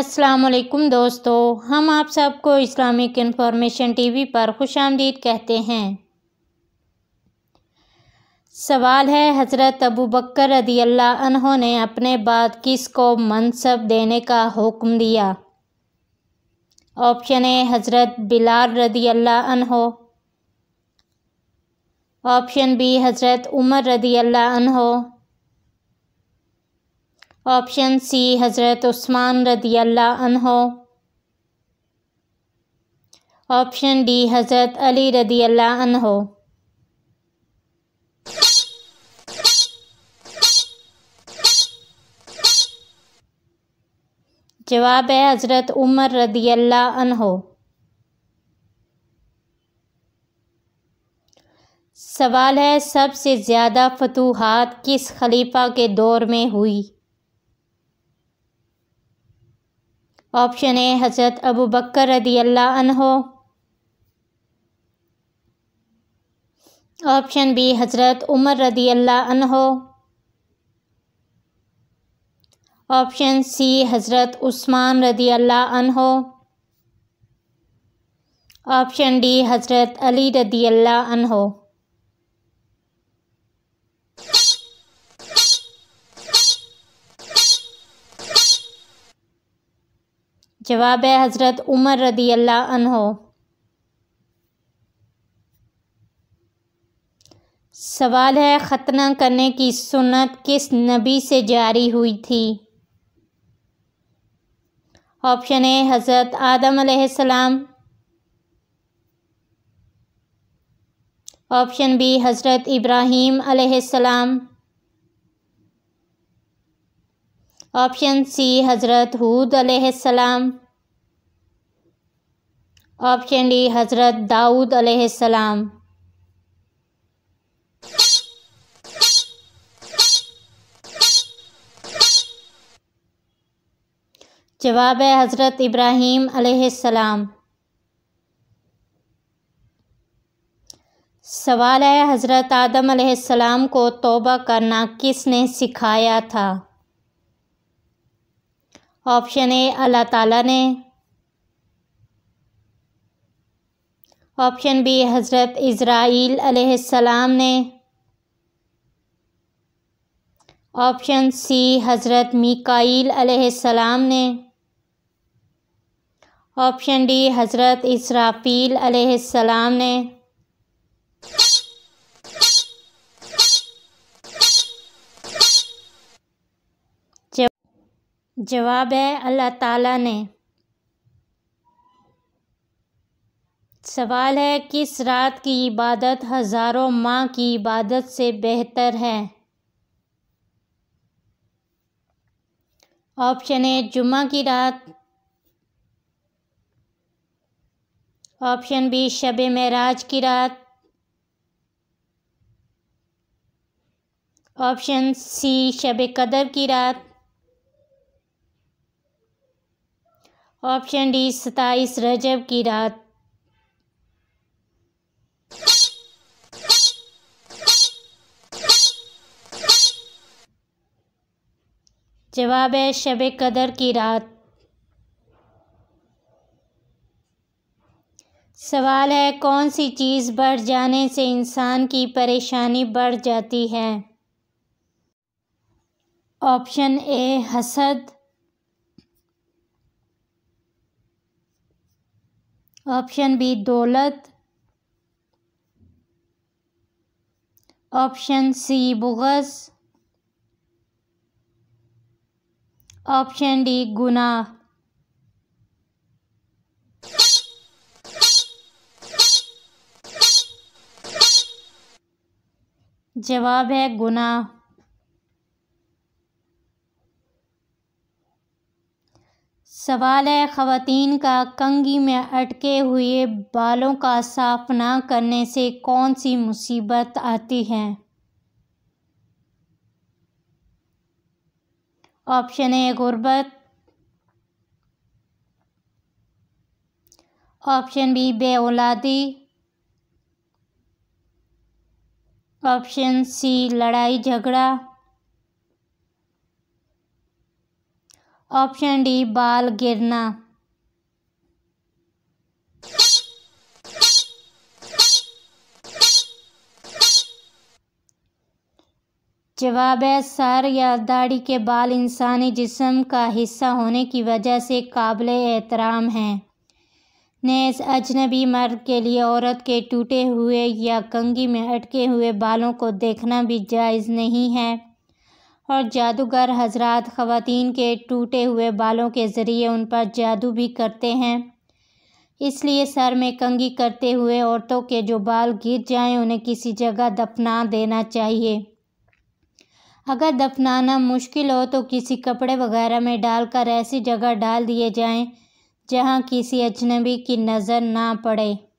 असलकुम दोस्तों हम आप सबको इस्लामिक इन्फॉर्मेशन टीवी पर खुश आमदीद कहते हैं सवाल है हज़रत अबू बकर रदी अल्लाह ने अपने बाद किस को मनसब देने का हुक्म दिया ऑप्शन ए हज़रत बिलाल रदी अल्लाह ऑप्शन बी हज़रत उमर रदी अल्लाह ऑप्शन सी हज़रत उस्मान रदी अल्लाह ऑप्शन डी हज़रत अली रदी अल्लाह अनहो जवाब है हज़रत उमर रदी अल्लाह अनहो सवाल है सबसे ज़्यादा फतूहत किस खलीफा के दौर में हुई ऑप्शन ए हज़रत अबू बकर रदी अल्लाह ऑप्शन बी हज़रत उमर रदी अल्लाह ऑप्शन सी हज़रत उस्मान रदी अल्लाह ऑप्शन डी हज़रत अली रदी अल्लाह जवाब है हज़रत उमर रदी अल्लाह अनहो सवाल है ख़तना करने की सुनत किस नबी से जारी हुई थी ऑप्शन ए हज़रत आदम सलाम ऑप्शन बी हज़रत इब्राहीम सलाम ऑप्शन सी हज़रत हूद अलैहिस्सलाम ऑप्शन डी हज़रत दाऊद अलैहिस्सलाम जवाब है हज़रत इब्राहीम अलैहिस्सलाम सवाल है हज़रत आदम अलैहिस्सलाम को तोबा करना किसने सिखाया था ऑप्शन ए अल्लाह ताला ने ऑप्शन बी हज़रत इसराइल अलैहिस्सलाम ने ऑप्शन सी हज़रत मिकाईल अलैहिस्सलाम ने ऑप्शन डी हज़रत इसराफील अलैहिस्सलाम ने जवाब है अल्लाह ताला ने सवाल है किस रात की इबादत हज़ारों माह की इबादत से बेहतर है ऑप्शन ए जुमा की रात ऑप्शन बी शब मराज की रात ऑप्शन सी शब कदर की रात ऑप्शन डी सताईस रजब की रात जवाब है शब कदर की रात सवाल है कौन सी चीज़ बढ़ जाने से इंसान की परेशानी बढ़ जाती है ऑप्शन ए हसद ऑप्शन बी दौलत ऑप्शन सी बुगस ऑप्शन डी गुना जवाब है गुनाह सवाल है ख़वान का कंगी में अटके हुए बालों का साफ ना करने से कौन सी मुसीबत आती है ऑप्शन ए गुर्बत ऑप्शन बी बे औलादी ऑप्शन सी लड़ाई झगड़ा ऑप्शन डी बाल गिरना जवाब है सर या दाढ़ी के बाल इंसानी जिसम का हिस्सा होने की वजह से काबिल एहतराम हैं नेस अजनबी मर्द के लिए औरत के टूटे हुए या कंगी में अटके हुए बालों को देखना भी जायज़ नहीं है और जादूगर हजरत ख़वातीन के टूटे हुए बालों के ज़रिए उन पर जादू भी करते हैं इसलिए सर में कंगी करते हुए औरतों के जो बाल गिर जाएं उन्हें किसी जगह दफना देना चाहिए अगर दफनाना मुश्किल हो तो किसी कपड़े वगैरह में डालकर ऐसी जगह डाल दिए जाएं जहां किसी अजनबी की नज़र ना पड़े